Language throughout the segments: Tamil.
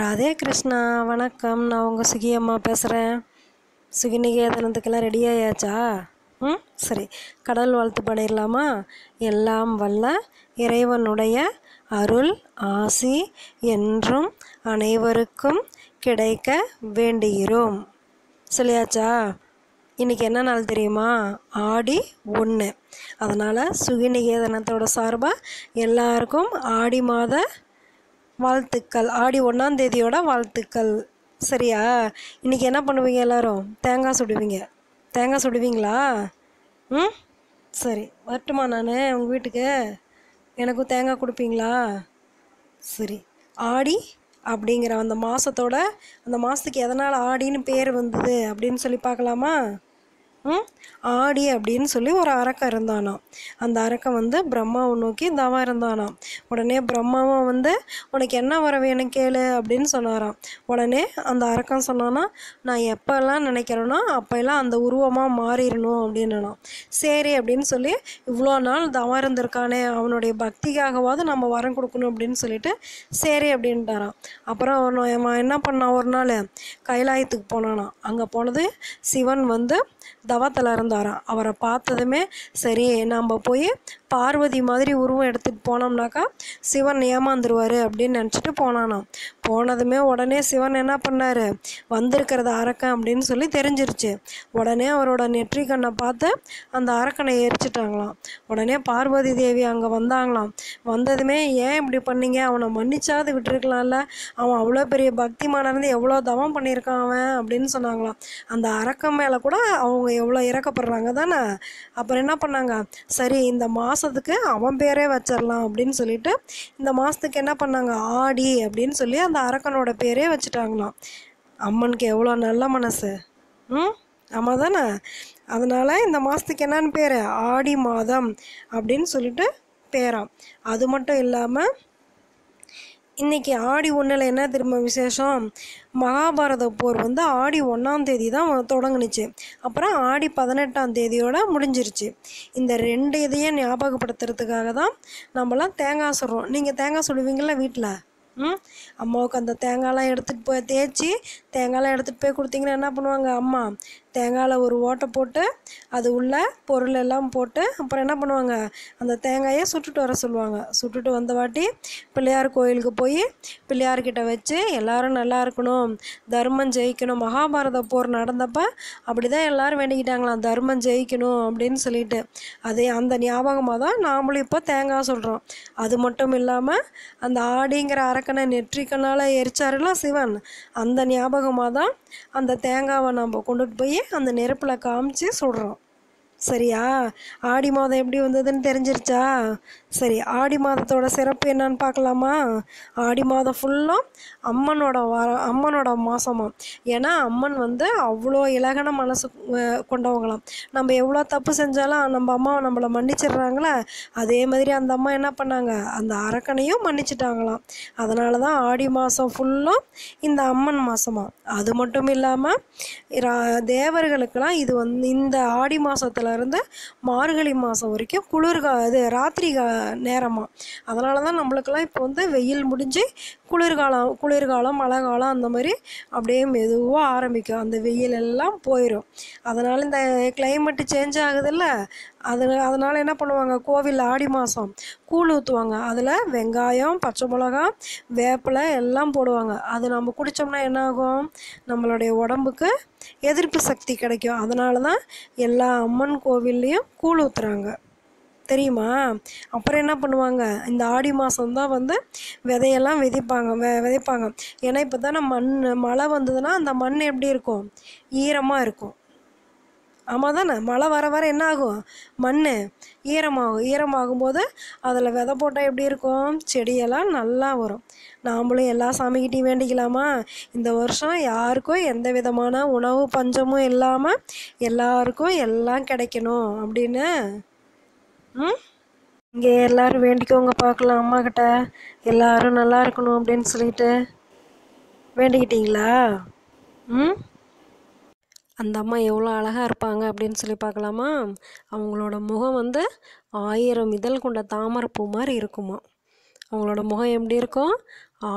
ராதே கிருஷ்ணா வணக்கம் நான் உங்கள் சுகி அம்மா பேசுகிறேன் சுகி நிகேதனத்துக்கெல்லாம் ரெடியாயாச்சா ம் சரி கடல் வாழ்த்து பண்ணிடலாமா எல்லாம் வல்ல இறைவனுடைய அருள் ஆசி என்றும் அனைவருக்கும் கிடைக்க வேண்டுகிறோம் சொல்லியாச்சா இன்றைக்கி என்ன நாள் தெரியுமா ஆடி ஒன்று அதனால் சுகிநிகேதனத்தோட சார்பாக எல்லாருக்கும் ஆடி மாத வாழ்த்துக்கள் ஆடி ஒன்றாம் தேதியோட வாழ்த்துக்கள் சரியா இன்றைக்கி என்ன பண்ணுவீங்க எல்லோரும் தேங்காய் சுடுவீங்க தேங்காய் சுடுவீங்களா ம் சரி வரட்டுமா நான் உங்கள் வீட்டுக்கு எனக்கும் தேங்காய் கொடுப்பீங்களா சரி ஆடி அப்படிங்கிற அந்த மாதத்தோட அந்த மாதத்துக்கு எதனால் ஆடின்னு பேர் வந்தது அப்படின்னு சொல்லி பார்க்கலாமா ஆடி அப்படின்னு சொல்லி ஒரு அரக்கம் இருந்தானாம் அந்த அரக்கம் வந்து பிரம்மாவை நோக்கி தவம் இருந்தானாம் உடனே பிரம்மாவும் வந்து உனக்கு என்ன வர வேணும் கேளு அப்படின்னு சொன்னாராம் உடனே அந்த அரக்கம் சொன்னான்னா நான் எப்போல்லாம் நினைக்கிறேன்னா அப்போல்லாம் அந்த உருவமாக மாறிடணும் அப்படின்னா சரி அப்படின்னு சொல்லி இவ்வளோ நாள் தவம் இருந்திருக்கானே அவனுடைய பக்திக்காகவாவது நம்ம வரம் கொடுக்கணும் அப்படின்னு சொல்லிட்டு சரி அப்படின்ட்டாராம் அப்புறம் அவன் என்ன பண்ணான் ஒரு நாள் கைலாயத்துக்கு போனானா அங்கே போனது சிவன் வந்து தவத்தில் இருந்தாராம் அவரை பார்த்ததுமே சரி நாம் போய் பார்வதி மாதிரி உருவம் எடுத்துகிட்டு போனோம்னாக்கா சிவன் ஏமாந்துருவார் அப்படின்னு நினச்சிட்டு போனானாம் போனதுமே உடனே சிவன் என்ன பண்ணார் வந்திருக்கிறத அரக்கன் அப்படின்னு சொல்லி தெரிஞ்சிருச்சு உடனே அவரோட நெற்றி கண்ணை பார்த்து அந்த அரக்கனை எரிச்சிட்டாங்களாம் உடனே பார்வதி தேவி அங்கே வந்தாங்களாம் வந்ததுமே ஏன் இப்படி பண்ணீங்க அவனை மன்னிச்சாவது விட்டுருக்கலாம்ல அவன் அவ்வளோ பெரிய பக்தி பக்திமானருந்து எவ்வளோ தவம் பண்ணியிருக்கான் அவன் அப்படின்னு சொன்னாங்களாம் அந்த அரக்கம் மேலே கூட அவங்க எவ்வளோ இறக்கப்படுறாங்க தானே அப்புறம் என்ன பண்ணாங்க சரி இந்த மாதம் மாதத்துக்கு அவன் பேரே வச்சிடலாம் அப்படின்னு சொல்லிட்டு இந்த மாதத்துக்கு என்ன பண்ணாங்க ஆடி அப்படின்னு சொல்லி அந்த அரக்கனோட பேரே வச்சுட்டாங்களாம் அம்மனுக்கு எவ்வளோ நல்ல மனசு ம் ஆமாம் தானே அதனால் இந்த மாதத்துக்கு என்னன்னு பேர் ஆடி மாதம் அப்படின்னு சொல்லிட்டு பேரான் அது மட்டும் இல்லாமல் இன்றைக்கி ஆடி ஒன்றில் என்ன திரும்ப விசேஷம் மகாபாரத போர் வந்து ஆடி ஒன்றாம் தேதி தான் தொடங்குனுச்சு அப்புறம் ஆடி பதினெட்டாம் தேதியோடு முடிஞ்சிருச்சு இந்த ரெண்டு இதையும் ஞாபகப்படுத்துறதுக்காக தான் நம்மளாம் தேங்காய் சுடுறோம் நீங்கள் தேங்காய் சொல்லுவீங்களா வீட்டில் ம் அம்மாவுக்கு அந்த தேங்காயெலாம் எடுத்துகிட்டு போய் தேய்ச்சி தேங்காயெலாம் எடுத்துகிட்டு போய் கொடுத்தீங்கன்னா என்ன பண்ணுவாங்க அம்மா தேங்காயில் ஒரு ஓட்டை போட்டு அது உள்ள பொருள் எல்லாம் போட்டு அப்புறம் என்ன பண்ணுவாங்க அந்த தேங்காயை சுட்டுட்டு வர சொல்லுவாங்க சுட்டுட்டு வந்த வாட்டி பிள்ளையார் கோயிலுக்கு போய் பிள்ளையார்கிட்ட வச்சு எல்லோரும் நல்லா இருக்கணும் தர்மம் ஜெயிக்கணும் மகாபாரத போர் நடந்தப்போ அப்படி தான் எல்லோரும் வேண்டிக்கிட்டாங்களாம் தர்மம் ஜெயிக்கணும் அப்படின்னு சொல்லிட்டு அதே அந்த ஞாபகமாக தான் நாமளும் இப்போ தேங்காய் சொல்கிறோம் அது மட்டும் இல்லாமல் அந்த ஆடிங்கிற அரக்கனை நெற்றிக்கனால் எரிச்சாருலாம் சிவன் அந்த ஞாபகம் ஞாபகமாக தான் அந்த தேங்காவை நம்ம கொண்டுட்டு போய் அந்த நெருப்பில் காமிச்சு சுடுறோம் சரியா ஆடி மாதம் எப்படி வந்ததுன்னு தெரிஞ்சிருச்சா சரி ஆடி மாதத்தோட சிறப்பு என்னன்னு பார்க்கலாமா ஆடி மாதம் ஃபுல்லும் அம்மனோட வார அம்மனோட மாதமாம் ஏன்னா அம்மன் வந்து அவ்வளோ இலகன மனசு கொண்டவங்களாம் நம்ம எவ்வளோ தப்பு செஞ்சாலும் நம்ம அம்மா நம்மளை மன்னிச்சிடுறாங்களே அதே மாதிரி அந்த அம்மா என்ன பண்ணாங்க அந்த அரக்கனையும் மன்னிச்சிட்டாங்களாம் அதனால தான் ஆடி மாதம் ஃபுல்லும் இந்த அம்மன் மாதமாக அது மட்டும் இல்லாமல் தேவர்களுக்கெல்லாம் இது வந்து இந்த ஆடி மாதத்தில் இருந்து மார்கழி மாதம் வரைக்கும் குளிர்கா இது ராத்திரி நேரமாக அதனால தான் நம்மளுக்கெல்லாம் இப்போ வந்து வெயில் முடிஞ்சு குளிர்காலம் குளிர்காலம் மழை காலம் அந்த மாதிரி அப்படியே மெதுவாக ஆரம்பிக்கும் அந்த வெயில் எல்லாம் போயிடும் அதனால் இந்த கிளைமேட்டு சேஞ்ச் ஆகுதில்ல அது அதனால் என்ன பண்ணுவாங்க கோவில் ஆடி மாதம் கூழ் ஊற்றுவாங்க அதில் வெங்காயம் பச்சை மிளகா வேப்பிலை எல்லாம் போடுவாங்க அது நம்ம குடித்தோம்னா என்ன ஆகும் நம்மளுடைய உடம்புக்கு எதிர்ப்பு சக்தி கிடைக்கும் அதனால தான் எல்லா அம்மன் கோவில்லையும் கூழ் ஊற்றுறாங்க தெரியுமா அப்புறம் என்ன பண்ணுவாங்க இந்த ஆடி மாதம்தான் வந்து விதையெல்லாம் விதைப்பாங்க வெ விதைப்பாங்க ஏன்னா இப்போ தானே மண் மழை வந்ததுன்னா அந்த மண் எப்படி இருக்கும் ஈரமாக இருக்கும் ஆமாம் தானே மழை வர வர என்ன ஆகும் மண் ஈரமாகும் ஈரமாகும் போது அதில் விதை போட்டால் எப்படி இருக்கும் செடியெல்லாம் நல்லா வரும் நாம்ளும் எல்லா சாமிக்கிட்டையும் வேண்டிக்கலாமா இந்த வருஷம் யாருக்கும் எந்த விதமான உணவு பஞ்சமும் இல்லாமல் எல்லாருக்கும் எல்லாம் கிடைக்கணும் அப்படின்னு ம் இங்கே எல்லோரும் வேண்டிக்கோங்க பார்க்கலாம் அம்மாக்கிட்ட எல்லோரும் நல்லா இருக்கணும் அப்படின்னு சொல்லிட்டு வேண்டிக்கிட்டிங்களா ம் அந்த அம்மா எவ்வளோ அழகாக இருப்பாங்க அப்படின்னு சொல்லி பார்க்கலாமா அவங்களோட முகம் வந்து ஆயிரம் இதழ் கொண்ட தாமரைப்பூ மாதிரி இருக்குமா அவங்களோட முகம் எப்படி இருக்கும்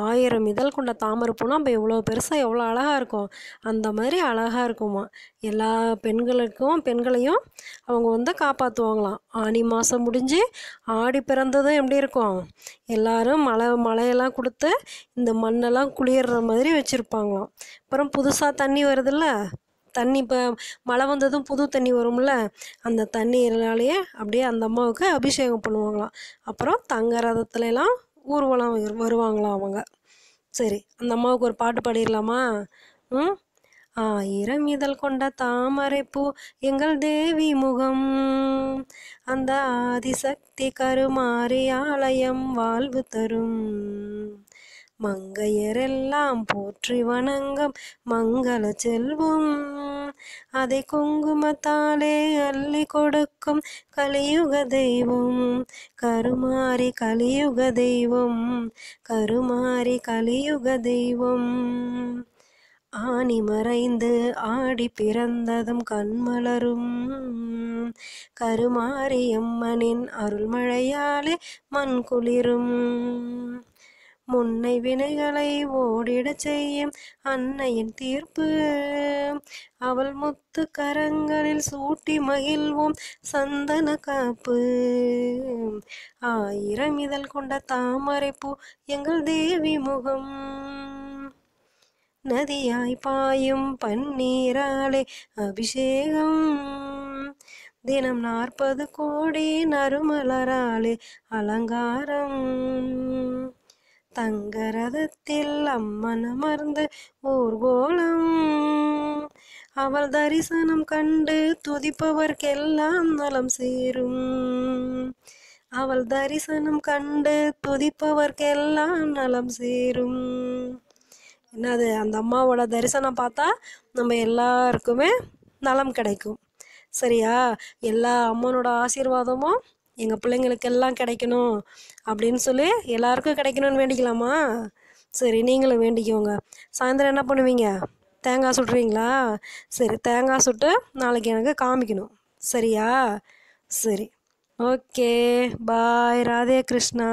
ஆயிரம் இதழ் கொண்ட தாமரை பூனால் அப்போ எவ்வளோ பெருசாக எவ்வளோ அழகாக இருக்கும் அந்த மாதிரி அழகாக இருக்குமா எல்லா பெண்களுக்கும் பெண்களையும் அவங்க வந்து காப்பாற்றுவாங்களாம் ஆனி மாதம் முடிஞ்சு ஆடி பிறந்ததும் எப்படி இருக்கும் எல்லோரும் மழை மழையெல்லாம் கொடுத்து இந்த மண்ணெல்லாம் குளிர்ற மாதிரி வச்சுருப்பாங்களாம் அப்புறம் புதுசாக தண்ணி வருதுல்ல தண்ணி இப்போ மழை வந்ததும் புது தண்ணி வரும்ல அந்த தண்ணீர்னாலேயே அப்படியே அந்த அம்மாவுக்கு அபிஷேகம் பண்ணுவாங்களாம் அப்புறம் தங்க ரதத்துலலாம் ஊர்வலம் வருவாங்களாம் அவங்க சரி அந்த அம்மாவுக்கு ஒரு பாட்டு பாடிடலாமா ம் ஆயிரம் இதழ் கொண்ட தாமரை பூ எங்கள் தேவி முகம் அந்த ஆதிசக்தி கருமாறி ஆலயம் வாழ்வு தரும் மங்கையரெல்லாம் போற்றி வணங்கம் மங்கள செல்வம் அதை குங்குமத்தாலே அள்ளி கொடுக்கும் கலியுக தெய்வம் கருமாறி கலியுக தெய்வம் கருமாறி கலியுக தெய்வம் ஆணி மறைந்து ஆடி பிறந்ததும் கண்மலரும் கருமாறி அம்மனின் அருள்மழையாலே மண் குளிரும் முன்னை வினைகளை ஓடிடச் செய்யும் அன்னையின் தீர்ப்பு அவள் முத்து கரங்களில் சூட்டி மகிழ்வோம் சந்தன காப்பு ஆயிரம் இதழ் கொண்ட தாமரை பூ எங்கள் தேவி முகம் நதியாய் பாயும் பன்னீராலே அபிஷேகம் தினம் நாற்பது கோடி நறுமலராலே அலங்காரம் தங்க ரதத்தில் அம்மன் அமர்ந்து ஊர்கோலம் அவள் தரிசனம் கண்டு துதிப்பவர்க்கெல்லாம் நலம் சேரும் அவள் தரிசனம் கண்டு துதிப்பவர்க்கெல்லாம் நலம் சேரும் என்னது அந்த அம்மாவோட தரிசனம் பார்த்தா நம்ம எல்லாருக்குமே நலம் கிடைக்கும் சரியா எல்லா அம்மனோட ஆசீர்வாதமும் எங்கள் பிள்ளைங்களுக்கெல்லாம் கிடைக்கணும் அப்படின்னு சொல்லி எல்லாருக்கும் கிடைக்கணும்னு வேண்டிக்கலாமா சரி நீங்களும் வேண்டிக்கோங்க சாயந்தரம் என்ன பண்ணுவீங்க தேங்காய் சுட்டுறீங்களா சரி தேங்காய் சுட்டு நாளைக்கு எனக்கு காமிக்கணும் சரியா சரி ஓகே பாய் ராதே கிருஷ்ணா